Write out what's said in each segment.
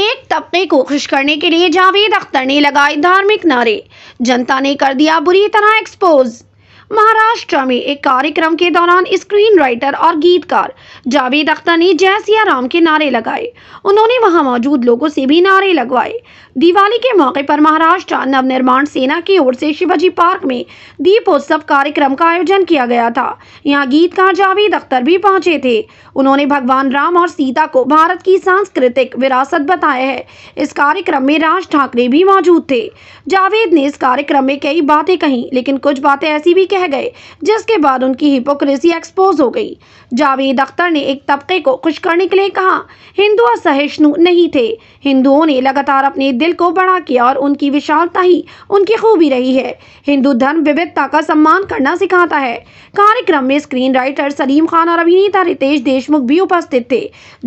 एक तबके को खुश करने के लिए जावेद अख्तर ने लगाए धार्मिक नारे जनता ने कर दिया बुरी तरह एक्सपोज महाराष्ट्र में एक कार्यक्रम के दौरान स्क्रीन राइटर और गीतकार जावेद अख्तर ने जय सिया राम के नारे लगाए उन्होंने वहां मौजूद लोगों से भी नारे लगवाए दिवाली के मौके पर महाराष्ट्र नवनिर्माण सेना की ओर से शिवाजी पार्क में दीपोत्सव कार्यक्रम का आयोजन किया गया था यहाँ गीतकार जावेद अख्तर भी पहुंचे थे उन्होंने भगवान राम और सीता को भारत की सांस्कृतिक विरासत बताया है इस कार्यक्रम में राज ठाकरे भी मौजूद थे जावेद ने इस कार्यक्रम में कई बातें कही लेकिन कुछ बातें ऐसी भी कही रह गए जिसके बाद उनकी हिपोक्रेसी एक्सपोज हो गई जावेद अख्तर ने एक तबके को खुश करने के लिए कहा हिंदू असहिष्णु नहीं थे हिंदुओं ने लगातार अपने दिल को बड़ा किया और उनकी विशालता ही उनकी खूबी रही है हिंदू धर्म विविधता का सम्मान करना सिखाता है कार्यक्रम में स्क्रीन राइटर सलीम खान और अभिनेता रितेश देशमुख भी उपस्थित थे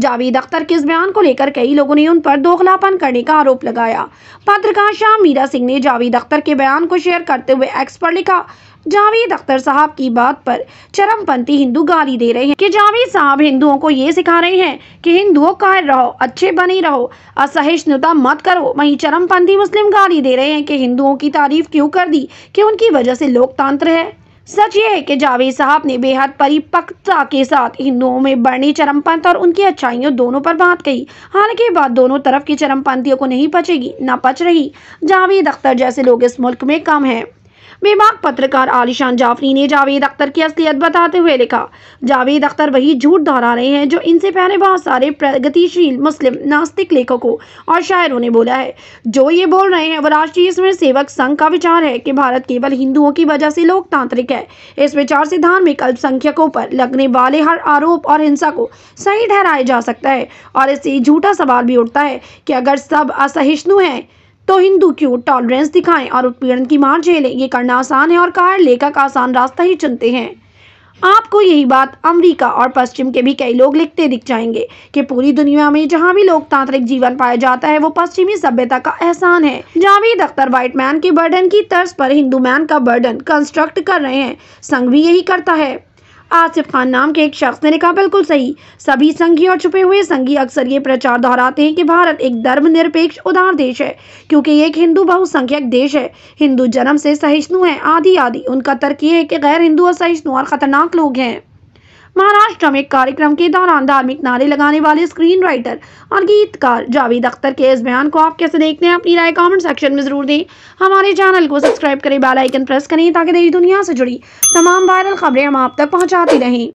जावेद अख्तर के इस बयान को लेकर कई लोगों ने उन पर दोखलापन करने का आरोप लगाया पत्रकार शाह मीरा सिंह ने जावेद अख्तर के बयान को शेयर करते हुए एक्स पर लिखा जावेद अख्तर साहब की बात पर चरमपंथी हिंदू गाली दे रहे हैं कि जावेद साहब हिंदुओं को ये सिखा रहे हैं कि हिंदुओं का रहो अच्छे बने रहो असहिष्णुता मत करो वहीं चरमपंथी मुस्लिम गाली दे रहे हैं कि हिंदुओं की तारीफ क्यों कर दी कि उनकी वजह से लोकतंत्र है सच ये है कि जावेद साहब ने बेहद परिपक्वता के साथ हिंदुओं में बढ़ने चरमपंथ और उनकी अच्छाइयों दोनों पर बात कही हालांकि बात दोनों तरफ की चरमपंथियों को नहीं पचेगी ना पच रही जावेद अख्तर जैसे लोग इस मुल्क में कम हैं बेबाक पत्रकार आलिशान जाफरी ने जावेद अख्तर की असलियत बताते हुए लिखा जावेद अख्तर वही झूठ दोहरा रहे हैं जो इनसे पहले बहुत सारे प्रगतिशील मुस्लिम नास्तिक लेखकों और शायरों ने बोला है जो ये बोल रहे हैं वो राष्ट्रीय स्वयं सेवक संघ का विचार है कि भारत केवल हिंदुओं की वजह से लोकतांत्रिक है इस विचार से धार्मिक अल्पसंख्यकों पर लगने वाले हर आरोप और हिंसा को सही ठहराया जा सकता है और इससे झूठा सवाल भी उठता है कि अगर सब असहिष्णु हैं तो हिंदू क्यों टॉलरेंस दिखाएं और उत्पीड़न की मार झेलें ये करना आसान है और कहा लेखक आसान रास्ता ही चुनते हैं आपको यही बात अमेरिका और पश्चिम के भी कई लोग लिखते दिख जाएंगे कि पूरी दुनिया में जहां भी लोकतांत्रिक जीवन पाया जाता है वो पश्चिमी सभ्यता का एहसान है जावेद अख्तर व्हाइट मैन के बर्डन की तर्ज पर हिंदू मैन का बर्डन कंस्ट्रक्ट कर रहे हैं संघ भी यही करता है आसिफ खान नाम के एक शख्स ने कहा बिल्कुल सही सभी संघी और छुपे हुए संघी अक्सर ये प्रचार दोहराते हैं कि भारत एक धर्मनिरपेक्ष उदार देश है क्योंकि ये एक हिंदू बहुसंख्यक देश है हिंदू जन्म से सहिष्णु है आदि आदि उनका तर्क ये है कि गैर हिंदू असहिष्णु और खतरनाक लोग हैं महाराष्ट्र में कार्यक्रम के दौरान धार्मिक नारे लगाने वाले स्क्रीन राइटर और गीतकार जावेद अख्तर के इस बयान को आप कैसे देखते हैं अपनी राय कॉमेंट सेक्शन में जरूर दें हमारे चैनल को सब्सक्राइब करें बेलाइकन प्रेस करें ताकि देश दुनिया से जुड़ी तमाम वायरल खबरें हम आप तक पहुँचाती रहें